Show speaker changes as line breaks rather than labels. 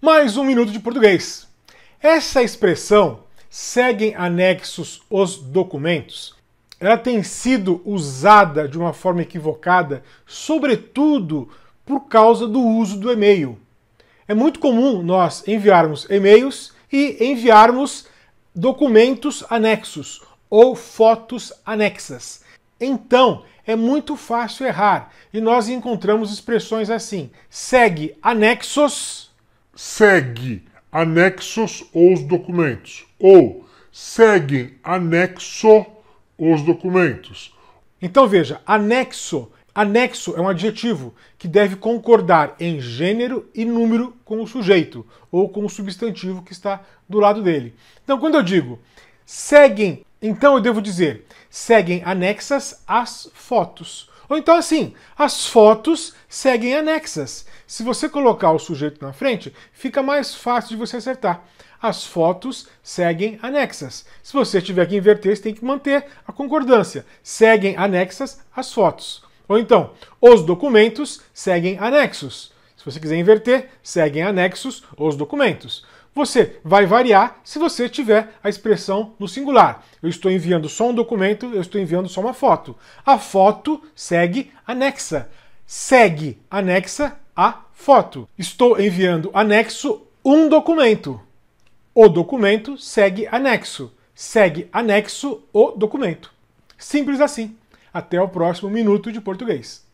mais um minuto de português. Essa expressão, seguem anexos os documentos, ela tem sido usada de uma forma equivocada, sobretudo por causa do uso do e-mail. É muito comum nós enviarmos e-mails e enviarmos documentos anexos ou fotos anexas. Então, é muito fácil errar e nós encontramos expressões assim: segue anexos
segue anexos os documentos ou seguem
anexo os documentos. Então veja, anexo, anexo é um adjetivo que deve concordar em gênero e número com o sujeito ou com o substantivo que está do lado dele. Então quando eu digo seguem, então eu devo dizer seguem anexas as fotos ou então assim, as fotos seguem anexas. Se você colocar o sujeito na frente, fica mais fácil de você acertar. As fotos seguem anexas. Se você tiver que inverter, você tem que manter a concordância. Seguem anexas as fotos. Ou então, os documentos seguem anexos. Se você quiser inverter, seguem anexos os documentos você vai variar se você tiver a expressão no singular. Eu estou enviando só um documento, eu estou enviando só uma foto. A foto segue anexa. Segue anexa a foto. Estou enviando anexo um documento. O documento segue anexo. Segue anexo o documento. Simples assim. Até o próximo minuto de português.